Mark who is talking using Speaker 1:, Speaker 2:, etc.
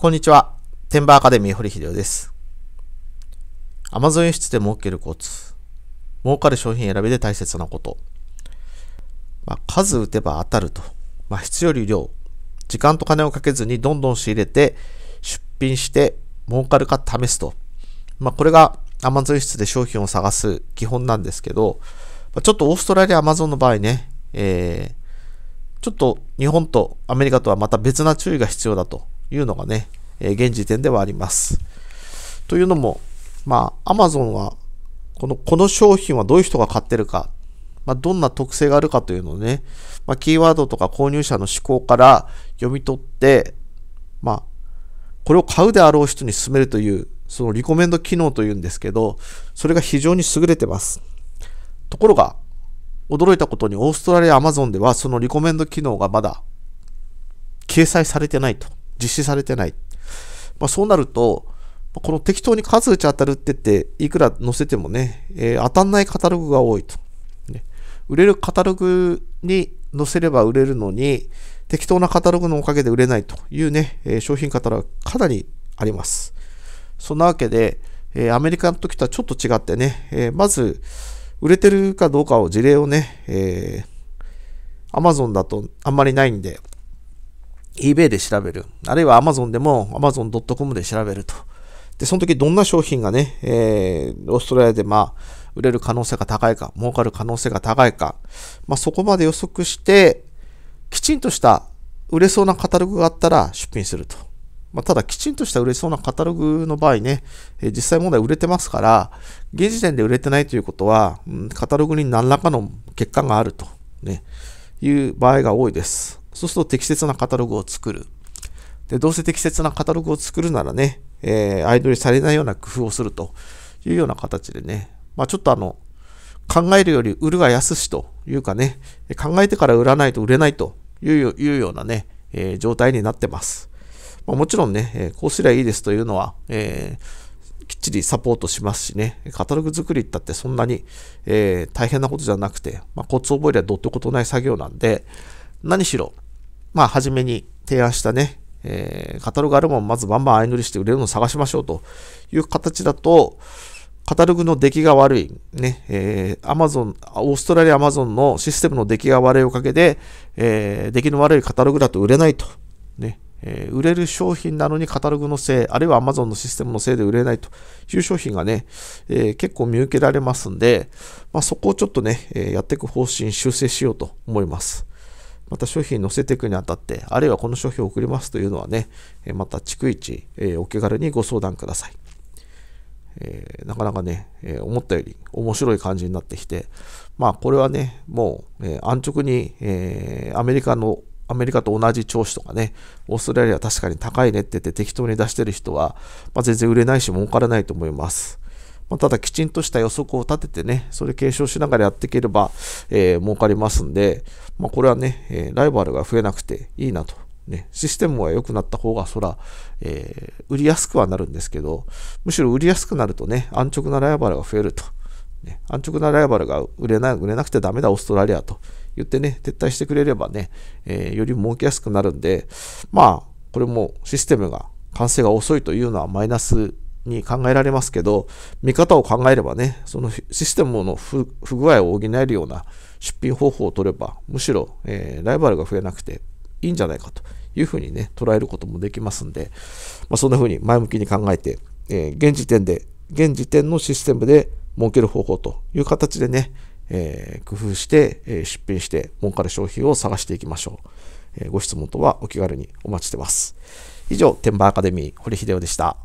Speaker 1: こんにちは。テンバーアカデミー堀秀夫です。Amazon 輸出で儲けるコツ。儲かる商品選びで大切なこと。まあ、数打てば当たると。まあ、質より量。時間と金をかけずにどんどん仕入れて、出品して儲かるか試すと。まあ、これが Amazon 輸出で商品を探す基本なんですけど、まちょっとオーストラリア Amazon の場合ね、えー、ちょっと日本とアメリカとはまた別な注意が必要だと。いうのがね、え現時点ではあります。というのも、まあ、アマゾンはこの、この商品はどういう人が買ってるか、まあ、どんな特性があるかというのをね、まあ、キーワードとか購入者の思考から読み取って、まあ、これを買うであろう人に勧めるという、そのリコメンド機能というんですけど、それが非常に優れてます。ところが、驚いたことにオーストラリアアマゾンではそのリコメンド機能がまだ掲載されてないと。実施されてない。まあ、そうなると、この適当に数打ち当たるってって、いくら載せてもね、えー、当たんないカタログが多いと。ね、売れるカタログに載せれば売れるのに、適当なカタログのおかげで売れないというね、えー、商品カタログかなりあります。そんなわけで、えー、アメリカの時とはちょっと違ってね、えー、まず、売れてるかどうかを事例をね、えー、Amazon だとあんまりないんで、eBay で調べる。あるいは Amazon でも Amazon.com で調べると。で、その時どんな商品がね、えー、オーストラリアでまあ、売れる可能性が高いか、儲かる可能性が高いか、まあそこまで予測して、きちんとした売れそうなカタログがあったら出品すると。まあ、ただきちんとした売れそうなカタログの場合ね、えー、実際問題売れてますから、現時点で売れてないということは、うん、カタログに何らかの欠陥があると、ね、いう場合が多いです。そうすると適切なカタログを作る。で、どうせ適切なカタログを作るならね、えー、アイドルされないような工夫をするというような形でね、まあちょっとあの、考えるより売るが安しというかね、考えてから売らないと売れないというようなね、えー、状態になってます。まあ、もちろんね、えー、こうすりゃいいですというのは、えー、きっちりサポートしますしね、カタログ作りったってそんなに、え大変なことじゃなくて、まあ、コツ覚えりゃどうってことない作業なんで、何しろ、まあ、初めに提案したね、えー、カタログあるもんまずバンバン相乗りして売れるのを探しましょうという形だと、カタログの出来が悪い、ね、えー、アマゾン、オーストラリアアマゾンのシステムの出来が悪いおかげで、えー、出来の悪いカタログだと売れないと。ね、えー、売れる商品なのにカタログのせい、あるいはアマゾンのシステムのせいで売れないという商品がね、えー、結構見受けられますんで、まあ、そこをちょっとね、えやっていく方針修正しようと思います。また商品載せていくにあたって、あるいはこの商品を送りますというのはね、また逐一、えお気軽にご相談ください。えなかなかね、え思ったより面白い感じになってきて、まあこれはね、もう、え安直に、えアメリカのアメリカと同じ調子とかね、オーストラリア確かに高いねって言って適当に出してる人は、まあ、全然売れないし儲からないと思います。まあ、ただきちんとした予測を立ててね、それ継承しながらやっていければ、えー、儲かりますんで、まあ、これはね、えー、ライバルが増えなくていいなと。ね、システムが良くなった方が、そら、えー、売りやすくはなるんですけど、むしろ売りやすくなるとね、安直なライバルが増えると。ね、安直なライバルが売れな売れなくてダメだ、オーストラリアと言ってね、撤退してくれればね、えー、より儲けやすくなるんで、まあ、これもシステムが完成が遅いというのはマイナスに考えられますけど、見方を考えればね、そのシステムの不具合を補えるような出品方法を取れば、むしろ、えー、ライバルが増えなくていいんじゃないかというふうにね、捉えることもできますんで、まあ、そんなふうに前向きに考えて、えー、現時点で、現時点のシステムで儲ける方法という形でね、えー、工夫して、え出品して儲かる商品を探していきましょう、えご質問とはお気軽にお待ちしてます。以上、天馬アカデミー、堀秀夫でした。